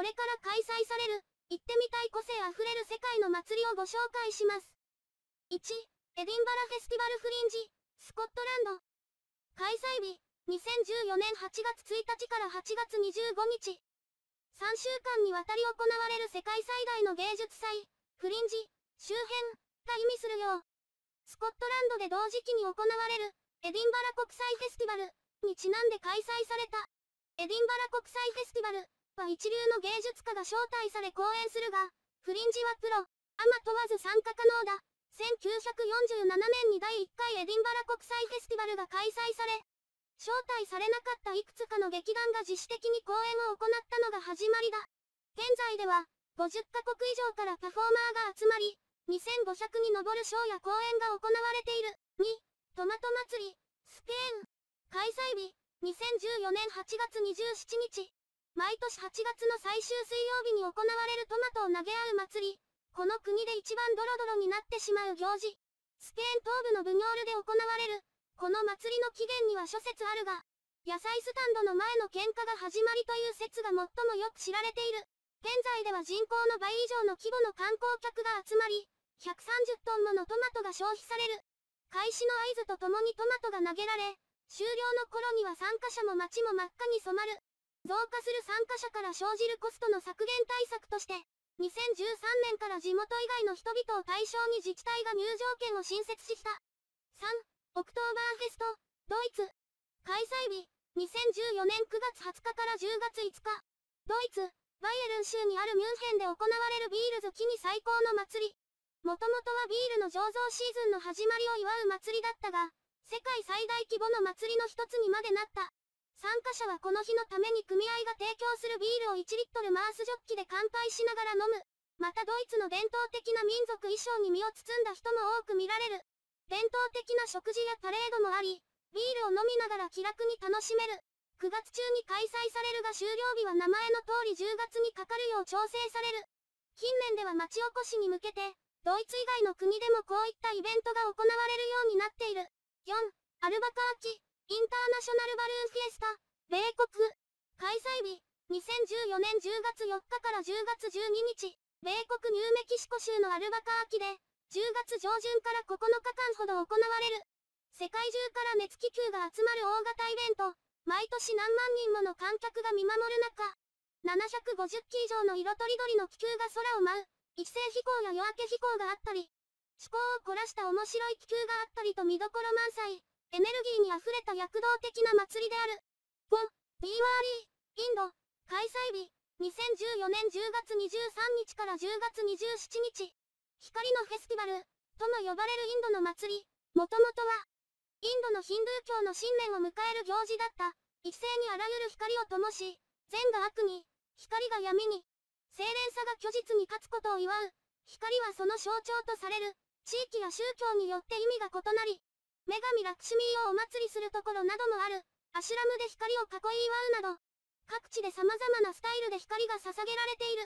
これから開催される、行ってみたい個性あふれる世界の祭りをご紹介します。1、エディンバラフェスティバルフリンジ、スコットランド。開催日、2014年8月1日から8月25日。3週間にわたり行われる世界最大の芸術祭、フリンジ、周辺、が意味するよう。スコットランドで同時期に行われる、エディンバラ国際フェスティバル、にちなんで開催された、エディンバラ国際フェスティバル、は一流の芸術家が招待され公演するが、フリンジはプロ、アマ問わず参加可能だ。1947年に第1回エディンバラ国際フェスティバルが開催され、招待されなかったいくつかの劇団が自主的に公演を行ったのが始まりだ。現在では、50カ国以上からパフォーマーが集まり、2500に上るショーや公演が行われている。2、トマト祭り、スペイン。開催日、2014年8月27日。毎年8月の最終水曜日に行われるトマトを投げ合う祭り。この国で一番ドロドロになってしまう行事。スペイン東部のブニョールで行われる。この祭りの起源には諸説あるが、野菜スタンドの前の喧嘩が始まりという説が最もよく知られている。現在では人口の倍以上の規模の観光客が集まり、130トンものトマトが消費される。開始の合図とともにトマトが投げられ、終了の頃には参加者も街も真っ赤に染まる。増加する参加者から生じるコストの削減対策として、2013年から地元以外の人々を対象に自治体が入場券を新設した。3、オクトーバーフェスト、ドイツ。開催日、2014年9月20日から10月5日。ドイツ、バイエルン州にあるミュンヘンで行われるビール好きに最高の祭り。もともとはビールの醸造シーズンの始まりを祝う祭りだったが、世界最大規模の祭りの一つにまでなった。参加者はこの日のために組合が提供するビールを1リットルマースジョッキで乾杯しながら飲む。またドイツの伝統的な民族衣装に身を包んだ人も多く見られる。伝統的な食事やパレードもあり、ビールを飲みながら気楽に楽しめる。9月中に開催されるが終了日は名前の通り10月にかかるよう調整される。近年では町おこしに向けて、ドイツ以外の国でもこういったイベントが行われるようになっている。4、アルバカーキ。インターナショナルバルーンフィエスタ、米国、開催日、2014年10月4日から10月12日、米国ニューメキシコ州のアルバカーキで、10月上旬から9日間ほど行われる。世界中から熱気球が集まる大型イベント、毎年何万人もの観客が見守る中、750機以上の色とりどりの気球が空を舞う、一斉飛行や夜明け飛行があったり、趣向を凝らした面白い気球があったりと見どころ満載。エネルギーに溢れた躍動的な祭りである。5、b ン・ビーワーリー、インド、開催日、2014年10月23日から10月27日、光のフェスティバル、とも呼ばれるインドの祭り、もともとは、インドのヒンドゥー教の新年を迎える行事だった、一斉にあらゆる光を灯し、善が悪に、光が闇に、精錬さが虚実に勝つことを祝う、光はその象徴とされる、地域や宗教によって意味が異なり、女神ラクシミーをお祭りするところなどもある、アシュラムで光を囲い祝うなど、各地で様々なスタイルで光が捧げられている。